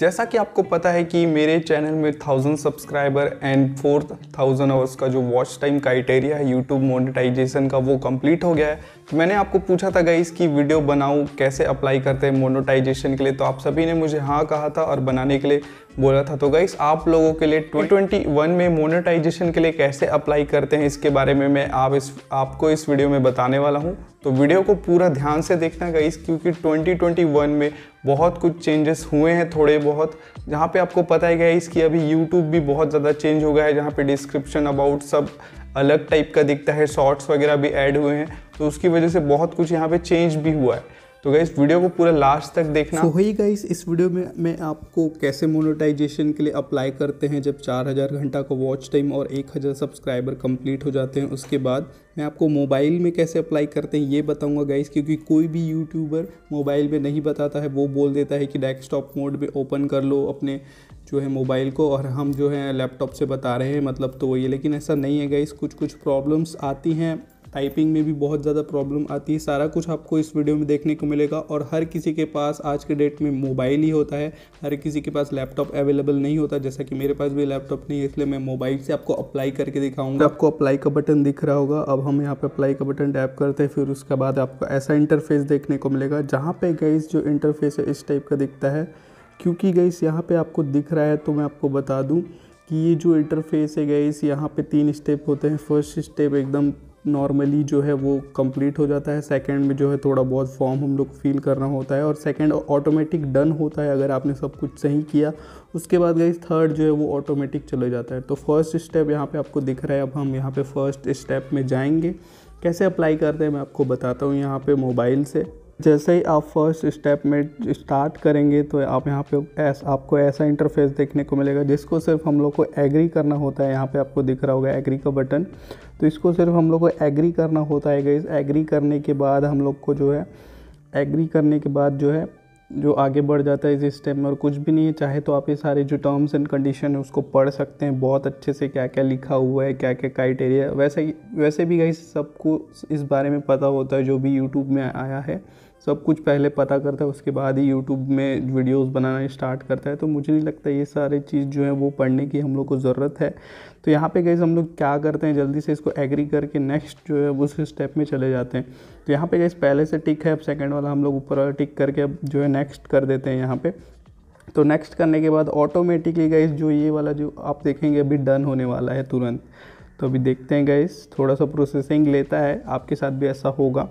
जैसा कि आपको पता है कि मेरे चैनल में thousand subscriber and four thousand hours का जो वॉच टाइम क्राइटेरिया है यूट्यूब मोनेटाइजेशन का वो कंप्लीट हो गया है तो मैंने आपको पूछा था गई इसकी वीडियो बनाऊँ कैसे अप्लाई करते हैं मोनेटाइजेशन के लिए तो आप सभी ने मुझे हाँ कहा था और बनाने के लिए बोला था तो गाइस आप लोगों के लिए 2021 में मोनेटाइजेशन के लिए कैसे अप्लाई करते हैं इसके बारे में मैं आप इस आपको इस वीडियो में बताने वाला हूँ तो वीडियो को पूरा ध्यान से देखना गाइस क्योंकि 2021 में बहुत कुछ चेंजेस हुए हैं थोड़े बहुत जहाँ पे आपको पता है गाइस कि अभी यूट्यूब भी बहुत ज़्यादा चेंज हो गया है जहाँ पर डिस्क्रिप्शन अबाउट सब अलग टाइप का दिखता है शॉर्ट्स वगैरह भी ऐड हुए हैं तो उसकी वजह से बहुत कुछ यहाँ पर चेंज भी हुआ है तो गई वीडियो को पूरा लास्ट तक देखना तो वही गाइस इस वीडियो में मैं आपको कैसे मोनेटाइजेशन के लिए अप्लाई करते हैं जब 4000 घंटा का वॉच टाइम और 1000 सब्सक्राइबर कंप्लीट हो जाते हैं उसके बाद मैं आपको मोबाइल में कैसे अप्लाई करते हैं ये बताऊंगा गाइस क्योंकि कोई भी यूट्यूबर मोबाइल में नहीं बताता है वो बोल देता है कि डेस्कटॉप मोड में ओपन कर लो अपने जो है मोबाइल को और हम जो है लैपटॉप से बता रहे हैं मतलब तो है लेकिन ऐसा नहीं है गाइस कुछ कुछ प्रॉब्लम्स आती हैं टाइपिंग में भी बहुत ज़्यादा प्रॉब्लम आती है सारा कुछ आपको इस वीडियो में देखने को मिलेगा और हर किसी के पास आज के डेट में मोबाइल ही होता है हर किसी के पास लैपटॉप अवेलेबल नहीं होता जैसा कि मेरे पास भी लैपटॉप नहीं है इसलिए मैं मोबाइल से आपको अप्लाई करके दिखाऊंगा आपको अप्लाई का बटन दिख रहा होगा अब हम यहाँ पर अप्लाई का बटन टैप करते हैं फिर उसके बाद आपको ऐसा इंटरफेस देखने को मिलेगा जहाँ पर गई जो इंटरफेस है इस टाइप का दिखता है क्योंकि गईस यहाँ पर आपको दिख रहा है तो मैं आपको बता दूँ कि ये जो इंटरफेस है इस यहाँ पे तीन स्टेप होते हैं फर्स्ट स्टेप एकदम नॉर्मली जो है वो कंप्लीट हो जाता है सेकंड में जो है थोड़ा बहुत फॉर्म हम लोग फील करना होता है और सेकंड ऑटोमेटिक डन होता है अगर आपने सब कुछ सही किया उसके बाद गई थर्ड जो है वो ऑटोमेटिक चले जाता है तो फर्स्ट स्टेप यहाँ पे आपको दिख रहा है अब हम यहाँ पे फर्स्ट स्टेप में जाएंगे कैसे अप्लाई करते हैं मैं आपको बताता हूँ यहाँ पे मोबाइल से जैसे ही आप फर्स्ट स्टेप में स्टार्ट करेंगे तो आप यहाँ पे ऐस, आपको ऐसा इंटरफेस देखने को मिलेगा जिसको सिर्फ हम लोग को एग्री करना होता है यहाँ पे आपको दिख रहा होगा एग्री का बटन तो इसको सिर्फ हम लोग को एग्री करना होता है गई एग्री करने के बाद हम लोग को जो है एग्री करने के बाद जो है जो आगे बढ़ जाता है इस स्टेप में और कुछ भी नहीं है चाहे तो आप ये सारे जो टर्म्स एंड कंडीशन है उसको पढ़ सकते हैं बहुत अच्छे से क्या क्या लिखा हुआ है क्या क्या क्राइटेरिया वैसे वैसे भी गई सबको इस बारे में पता होता है जो भी यूट्यूब में आया है सब कुछ पहले पता करता है उसके बाद ही यूट्यूब में वीडियोस बनाना स्टार्ट करता है तो मुझे नहीं लगता ये सारी चीज़ जो है वो पढ़ने की हम लोग को ज़रूरत है तो यहाँ पे गैस हम लोग क्या करते हैं जल्दी से इसको एग्री करके नेक्स्ट जो है उस स्टेप में चले जाते हैं तो यहाँ पे गैस पहले से टिक है अब सेकेंड वाला हम लोग ऊपर वाला टिक करके अब जो है नेक्स्ट कर देते हैं यहाँ पर तो नेक्स्ट करने के बाद ऑटोमेटिकली गैस जो ये वाला जो आप देखेंगे अभी डन होने वाला है तुरंत तो अभी देखते हैं गैस थोड़ा सा प्रोसेसिंग लेता है आपके साथ भी ऐसा होगा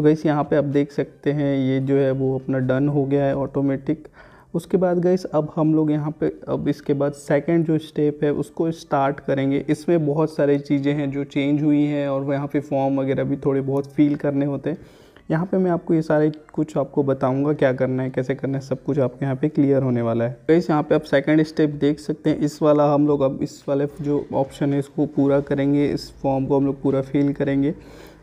तो गैस यहाँ पे आप देख सकते हैं ये जो है वो अपना डन हो गया है ऑटोमेटिक उसके बाद गैस अब हम लोग यहाँ पे अब इसके बाद सेकंड जो स्टेप है उसको स्टार्ट करेंगे इसमें बहुत सारी चीज़ें हैं जो चेंज हुई हैं और यहाँ पे फॉर्म वगैरह भी थोड़े बहुत फील करने होते हैं यहाँ पे मैं आपको ये सारे कुछ आपको बताऊंगा क्या करना है कैसे करना है सब कुछ आपके यहाँ पे क्लियर होने वाला है गैस यहाँ पे आप सेकंड स्टेप देख सकते हैं इस वाला हम लोग अब इस वाले जो ऑप्शन है इसको पूरा करेंगे इस फॉर्म को हम लोग पूरा फिल करेंगे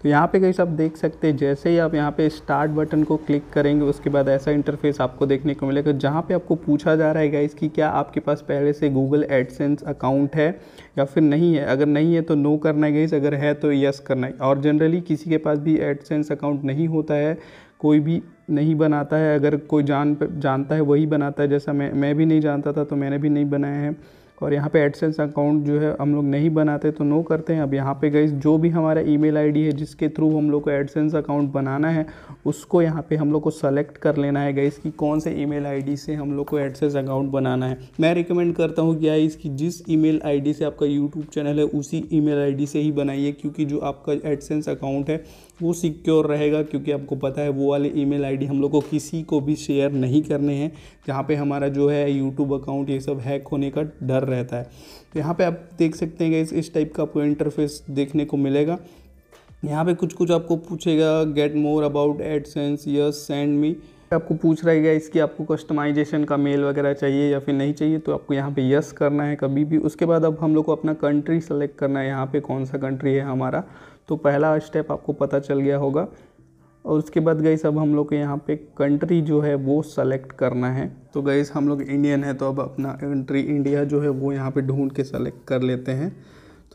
तो यहाँ पे कहीं आप देख सकते हैं जैसे ही आप यहाँ पे स्टार्ट बटन को क्लिक करेंगे उसके बाद ऐसा इंटरफेस आपको देखने को मिलेगा जहाँ पे आपको पूछा जा रहा है गाइस कि क्या आपके पास पहले से गूगल एडसेंस अकाउंट है या फिर नहीं है अगर नहीं है तो नो करना है गाइस अगर है तो यस करना है और जनरली किसी के पास भी एडसेंस अकाउंट नहीं होता है कोई भी नहीं बनाता है अगर कोई जान जानता है वही बनाता है जैसा मैं मैं भी नहीं जानता था तो मैंने भी नहीं बनाया है और यहाँ पे एडसेंस अकाउंट जो है हम लोग नहीं बनाते तो नो करते हैं अब यहाँ पे गई जो भी हमारा ईमेल आईडी है जिसके थ्रू हम लोग को एडसेंस अकाउंट बनाना है उसको यहाँ पे हम लोग को सेलेक्ट कर लेना है गई कि कौन से ईमेल आईडी से हम लोग को एडसेंस अकाउंट बनाना है मैं रिकमेंड करता हूँ क्या इसकी जिस ई मेल से आपका यूट्यूब चैनल है उसी ई मेल से ही बनाइए क्योंकि जो आपका एडसेंस अकाउंट है वो सिक्योर रहेगा क्योंकि आपको पता है वो वाले ईमेल आईडी हम लोग को किसी को भी शेयर नहीं करने हैं जहाँ पे हमारा जो है यूट्यूब अकाउंट ये सब हैक होने का डर रहता है तो यहाँ पे आप देख सकते हैं इस इस टाइप का आपको इंटरफेस देखने को मिलेगा यहाँ पे कुछ कुछ आपको पूछेगा get more about AdSense yes send me आपको पूछ रहा है इसकी आपको कस्टमाइजेशन का मेल वगैरह चाहिए या फिर नहीं चाहिए तो आपको यहाँ पे यस करना है कभी भी उसके बाद अब हम लोग को अपना कंट्री सेलेक्ट करना है यहाँ पे कौन सा कंट्री है हमारा तो पहला स्टेप आपको पता चल गया होगा और उसके बाद गई अब हम लोग को यहाँ पे कंट्री जो है वो सेलेक्ट करना है तो गई हम लोग इंडियन है तो अब अपना कंट्री इंडिया जो है वो यहाँ पर ढूंढ के सेलेक्ट कर लेते हैं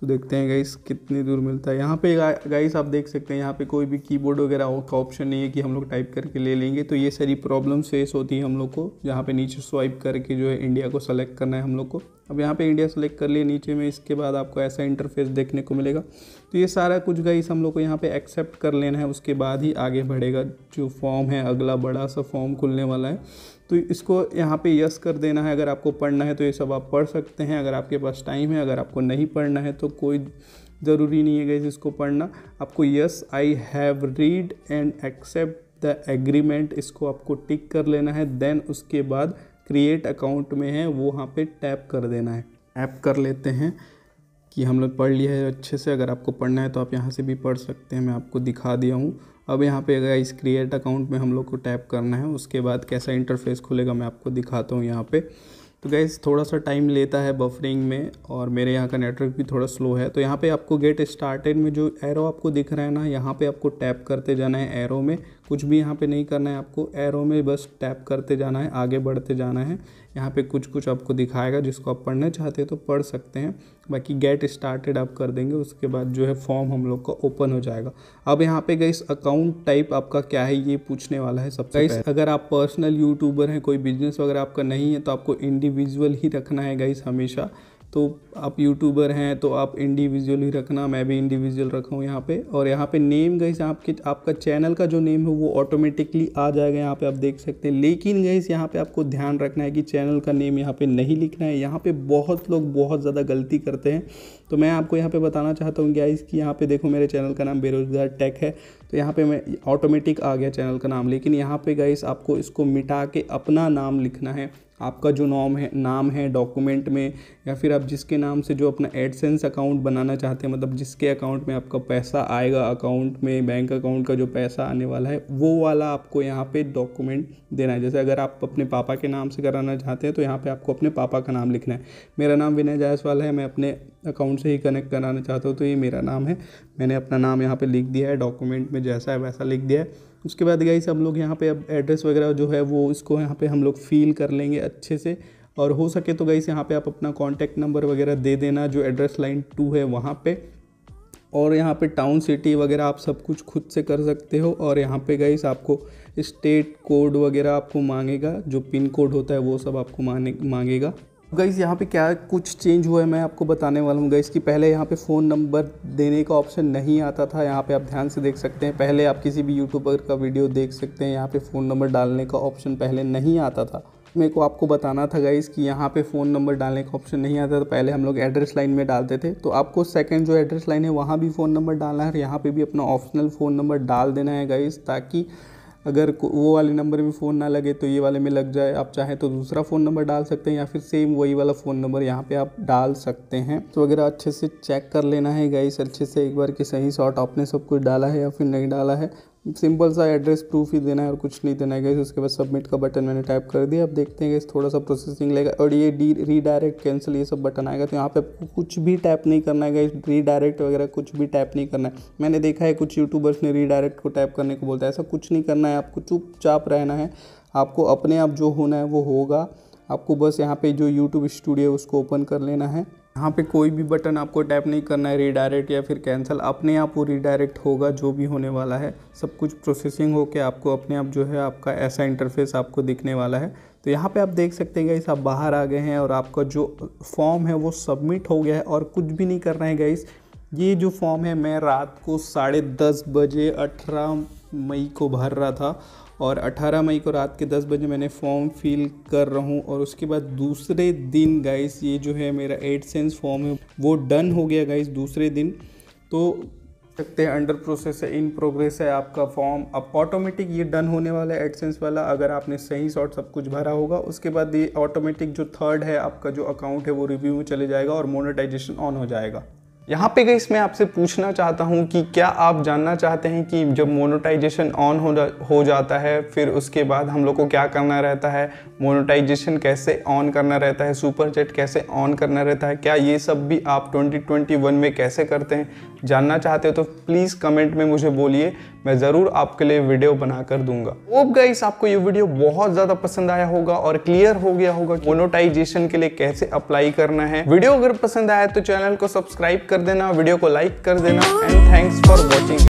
तो देखते हैं गाइस कितनी दूर मिलता है यहाँ पे गाइस आप देख सकते हैं यहाँ पे कोई भी कीबोर्ड वगैरह का ऑप्शन नहीं है कि हम लोग टाइप करके ले लेंगे तो ये सारी प्रॉब्लम फेस होती है हम लोग को जहाँ पे नीचे स्वाइप करके जो है इंडिया को सेलेक्ट करना है हम लोग को अब यहाँ पे इंडिया सेलेक्ट कर लिए नीचे में इसके बाद आपको ऐसा इंटरफेस देखने को मिलेगा तो ये सारा कुछ गाइस हम लोग को यहाँ पे एक्सेप्ट कर लेना है उसके बाद ही आगे बढ़ेगा जो फॉर्म है अगला बड़ा सा फॉर्म खुलने वाला है तो इसको यहाँ पे यस कर देना है अगर आपको पढ़ना है तो ये सब आप पढ़ सकते हैं अगर आपके पास टाइम है अगर आपको नहीं पढ़ना है तो कोई ज़रूरी नहीं है गाइस इसको पढ़ना आपको yes I have read and accept the agreement इसको आपको टिक कर लेना है देन उसके बाद क्रिएट अकाउंट में है वो वहाँ पे टैप कर देना है टैप कर लेते हैं कि हम लोग पढ़ लिया है अच्छे से अगर आपको पढ़ना है तो आप यहाँ से भी पढ़ सकते हैं मैं आपको दिखा दिया हूँ अब यहाँ पे इस क्रिएट अकाउंट में हम लोग को टैप करना है उसके बाद कैसा इंटरफेस खुलेगा मैं आपको दिखाता हूँ यहाँ पे तो गाइस थोड़ा सा टाइम लेता है बफरिंग में और मेरे यहाँ का नेटवर्क भी थोड़ा स्लो है तो यहाँ पे आपको गेट स्टार्टेड में जो एरो आपको दिख रहा है ना यहाँ पे आपको टैप करते जाना है एरो में कुछ भी यहाँ पे नहीं करना है आपको एरो में बस टैप करते जाना है आगे बढ़ते जाना है यहाँ पे कुछ कुछ आपको दिखाएगा जिसको आप पढ़ना चाहते हैं तो पढ़ सकते हैं बाकी गेट स्टार्टेड आप कर देंगे उसके बाद जो है फॉर्म हम लोग का ओपन हो जाएगा अब यहाँ पे गई अकाउंट टाइप आपका क्या है ये पूछने वाला है सबका गाइस अगर आप पर्सनल यूट्यूबर हैं कोई बिजनेस वगैरह आपका नहीं है तो आपको इंडिविजुअल ही रखना है गाइस हमेशा तो आप यूट्यूबर हैं तो आप इंडिविजुअल ही रखना मैं भी इंडिविजुअल रखा हूँ यहाँ पे और यहाँ पे नेम गई आपके आपका चैनल का जो नेम है वो ऑटोमेटिकली आ जाएगा यहाँ पे आप देख सकते हैं लेकिन गई यहाँ पे आपको ध्यान रखना है कि चैनल का नेम यहाँ पे नहीं लिखना है यहाँ पे बहुत लोग बहुत ज़्यादा गलती करते हैं तो मैं आपको यहाँ पे बताना चाहता हूँ गाइस कि यहाँ पे देखो मेरे चैनल का नाम बेरोज़गार टेक है तो यहाँ पे मैं ऑटोमेटिक आ गया चैनल का नाम लेकिन यहाँ पे गाइस आपको इसको मिटा के अपना नाम लिखना है आपका जो नाम है नाम है डॉक्यूमेंट में या फिर आप जिसके नाम से जो अपना एडसेंस अकाउंट बनाना चाहते हैं मतलब जिसके अकाउंट में आपका पैसा आएगा अकाउंट में बैंक अकाउंट का जो पैसा आने वाला है वो वाला आपको यहाँ पे डॉक्यूमेंट देना है जैसे अगर आप अपने पापा के नाम से कराना चाहते हैं तो यहाँ पर आपको अपने पापा का नाम लिखना है मेरा नाम विनय जायसवाल है मैं अपने अकाउंट से ही कनेक्ट कराना चाहते हो तो ये मेरा नाम है मैंने अपना नाम यहाँ पे लिख दिया है डॉक्यूमेंट में जैसा है वैसा लिख दिया है उसके बाद गई हम लोग यहाँ पे अब एड्रेस वगैरह जो है वो इसको यहाँ पे हम लोग फ़ील कर लेंगे अच्छे से और हो सके तो से यहाँ पे आप अपना कॉन्टैक्ट नंबर वगैरह दे देना जो एड्रेस लाइन टू है वहाँ पर और यहाँ पे टाउन सिटी वगैरह आप सब कुछ खुद से कर सकते हो और यहाँ पे गई आपको स्टेट कोड वगैरह आपको मांगेगा जो पिन कोड होता है वो सब आपको मांगेगा गईस यहाँ पे क्या कुछ चेंज हुआ है मैं आपको बताने वाला हूँ गईस कि पहले यहाँ पे फ़ोन नंबर देने का ऑप्शन नहीं आता था यहाँ पे आप ध्यान से देख सकते हैं पहले आप किसी भी यूट्यूबर का वीडियो देख सकते हैं यहाँ पे फ़ोन नंबर डालने का ऑप्शन पहले नहीं आता था मेरे को आपको बताना था गाइज़ कि यहाँ पर फ़ोन नंबर डालने का ऑप्शन नहीं आता था पहले हम लोग एड्रेस लाइन में डालते थे तो आपको सेकेंड जो एड्रेस लाइन है वहाँ भी फ़ोन नंबर डालना है और यहाँ पर भी अपना ऑप्शनल फ़ोन नंबर डाल देना है गाइज़ ताकि अगर वो वाले नंबर में फ़ोन ना लगे तो ये वाले में लग जाए आप चाहें तो दूसरा फ़ोन नंबर डाल सकते हैं या फिर सेम वही वाला फ़ोन नंबर यहाँ पे आप डाल सकते हैं तो वगैरह अच्छे से चेक कर लेना है गाइस अच्छे से एक बार कि सही शॉट आपने सब कुछ डाला है या फिर नहीं डाला है सिंपल सा एड्रेस प्रूफ ही देना है और कुछ नहीं देना है गैस उसके बाद सबमिट का बटन मैंने टाइप कर दिया अब देखते हैं गैस थोड़ा सा प्रोसेसिंग लेगा और ये डी रीडायरेक्ट कैंसिल ये सब बटन आएगा तो यहाँ पे आपको कुछ भी टाइप नहीं करना है गैस रीडायरेक्ट वगैरह कुछ भी टाइप नहीं करना है मैंने देखा है कुछ यूट्यूबर्स ने रीडायरेक्ट को टाइप करने को बोलता है ऐसा कुछ नहीं करना है आपको चुपचाप रहना है आपको अपने आप जो होना है वो होगा आपको बस यहाँ पर जो यूट्यूब स्टूडियो उसको ओपन कर लेना है यहाँ पे कोई भी बटन आपको टैप नहीं करना है रीडायरेक्ट या फिर कैंसिल अपने आप वो रीडायरेक्ट होगा जो भी होने वाला है सब कुछ प्रोसेसिंग होकर आपको अपने आप जो है आपका ऐसा इंटरफेस आपको दिखने वाला है तो यहाँ पे आप देख सकते हैं गाइस आप बाहर आ गए हैं और आपका जो फॉर्म है वो सबमिट हो गया है और कुछ भी नहीं कर रहे हैं गाइस ये जो फॉर्म है मैं रात को साढ़े दस बजे अठारह मई को भर रहा था और 18 मई को रात के 10 बजे मैंने फॉर्म फिल कर रहा हूँ और उसके बाद दूसरे दिन गाइस ये जो है मेरा एट सेंस फॉर्म है वो डन हो गया गाइस दूसरे दिन तो सकते हैं अंडर प्रोसेस है इन प्रोग्रेस है आपका फॉर्म अब ऑटोमेटिक ये डन होने वाला है एडसेंस वाला अगर आपने सही शॉर्ट सब कुछ भरा होगा उसके बाद ये ऑटोमेटिक जो थर्ड है आपका जो अकाउंट है वो रिव्यू में चले जाएगा और मोनेटाइजेशन ऑन हो जाएगा यहाँ पे गई मैं आपसे पूछना चाहता हूँ कि क्या आप जानना चाहते हैं कि जब मोनोटाइजेशन ऑन हो जा हो जाता है फिर उसके बाद हम लोग को क्या करना रहता है मोनोटाइजेशन कैसे ऑन करना रहता है सुपर चैट कैसे ऑन करना रहता है क्या ये सब भी आप 2021 में कैसे करते हैं जानना चाहते हो तो प्लीज़ कमेंट में मुझे बोलिए मैं ज़रूर आपके लिए वीडियो बना कर दूंगा होप गाइस आपको ये वीडियो बहुत ज़्यादा पसंद आया होगा और क्लियर हो गया होगा मोनोटाइजेशन के लिए कैसे अप्लाई करना है वीडियो अगर पसंद आया तो चैनल को सब्सक्राइब कर देना वीडियो को लाइक कर देना एंड थैंक्स फॉर वॉचिंग